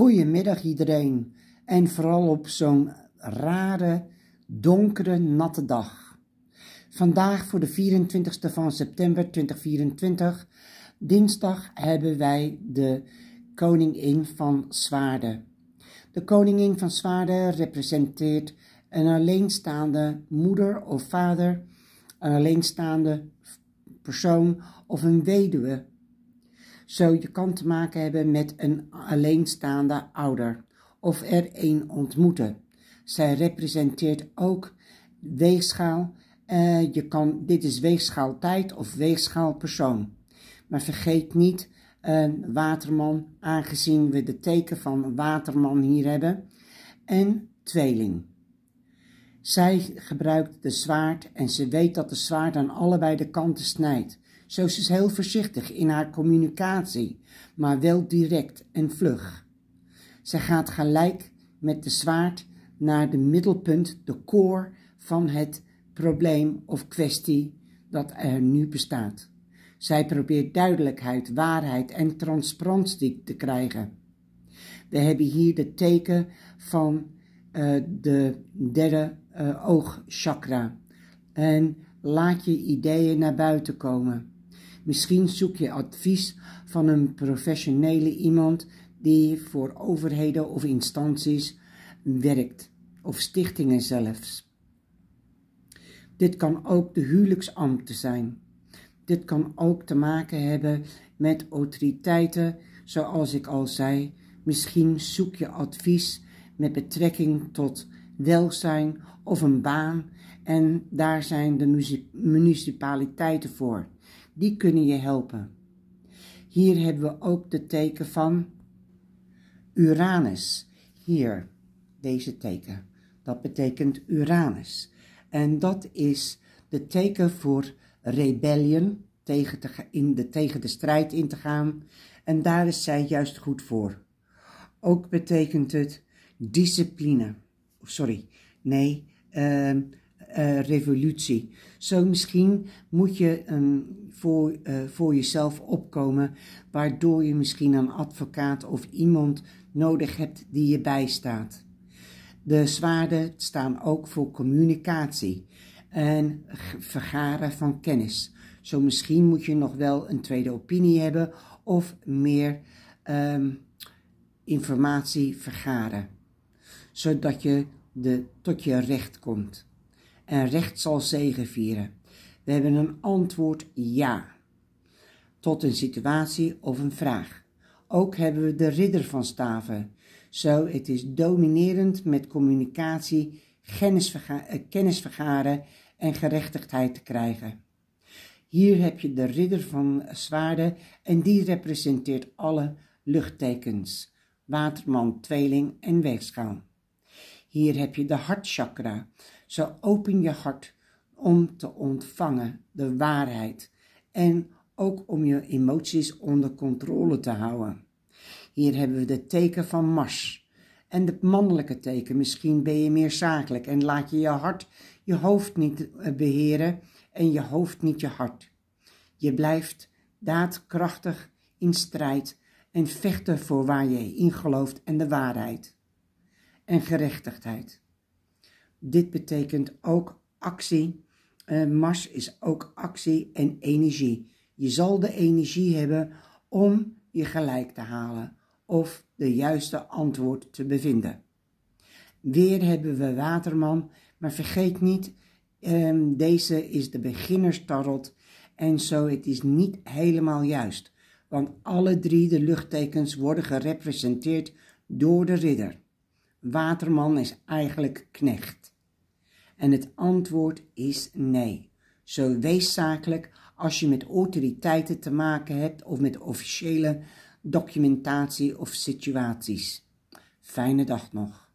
Goedemiddag iedereen en vooral op zo'n rare, donkere, natte dag. Vandaag voor de 24e van september 2024, dinsdag, hebben wij de koningin van Zwaarden. De koningin van Zwaarden representeert een alleenstaande moeder of vader, een alleenstaande persoon of een weduwe zou je kan te maken hebben met een alleenstaande ouder of er een ontmoeten. Zij representeert ook weegschaal. Eh, je kan, dit is weegschaal tijd of weegschaal persoon. Maar vergeet niet waterman, aangezien we de teken van waterman hier hebben. En tweeling. Zij gebruikt de zwaard en ze weet dat de zwaard aan allebei de kanten snijdt. Zo is heel voorzichtig in haar communicatie, maar wel direct en vlug. Ze gaat gelijk met de zwaard naar de middelpunt, de koor van het probleem of kwestie dat er nu bestaat. Zij probeert duidelijkheid, waarheid en transparantie te krijgen. We hebben hier de teken van eh, de derde eh, oogchakra. En laat je ideeën naar buiten komen. Misschien zoek je advies van een professionele iemand die voor overheden of instanties werkt, of stichtingen zelfs. Dit kan ook de huwelijksambten zijn. Dit kan ook te maken hebben met autoriteiten, zoals ik al zei. Misschien zoek je advies met betrekking tot welzijn of een baan en daar zijn de municipaliteiten voor die kunnen je helpen. Hier hebben we ook de teken van Uranus. Hier, deze teken. Dat betekent Uranus. En dat is de teken voor rebellion, tegen, te, in de, tegen de strijd in te gaan. En daar is zij juist goed voor. Ook betekent het discipline. Sorry, nee, uh, eh, revolutie. Zo misschien moet je ehm, voor, eh, voor jezelf opkomen, waardoor je misschien een advocaat of iemand nodig hebt die je bijstaat. De zwaarden staan ook voor communicatie en vergaren van kennis. Zo misschien moet je nog wel een tweede opinie hebben of meer ehm, informatie vergaren, zodat je de, tot je recht komt en recht zal vieren. We hebben een antwoord ja tot een situatie of een vraag. Ook hebben we de ridder van staven. Zo, het is dominerend met communicatie, kennis eh, vergaren en gerechtigheid te krijgen. Hier heb je de ridder van zwaarden en die representeert alle luchttekens, waterman, tweeling en weegschaal. Hier heb je de hartchakra. Zo open je hart om te ontvangen de waarheid en ook om je emoties onder controle te houden. Hier hebben we de teken van Mars en het mannelijke teken. Misschien ben je meer zakelijk en laat je je hart, je hoofd niet eh, beheren en je hoofd niet je hart. Je blijft daadkrachtig in strijd en vechten voor waar je in gelooft en de waarheid en gerechtigheid. Dit betekent ook actie. Uh, Mars is ook actie en energie. Je zal de energie hebben om je gelijk te halen of de juiste antwoord te bevinden. Weer hebben we Waterman, maar vergeet niet, ehm, deze is de beginnerstarot en zo het is niet helemaal juist, want alle drie de luchttekens worden gerepresenteerd door de ridder. Waterman is eigenlijk knecht. En het antwoord is nee. Zo weeszakelijk als je met autoriteiten te maken hebt of met officiële documentatie of situaties. Fijne dag nog.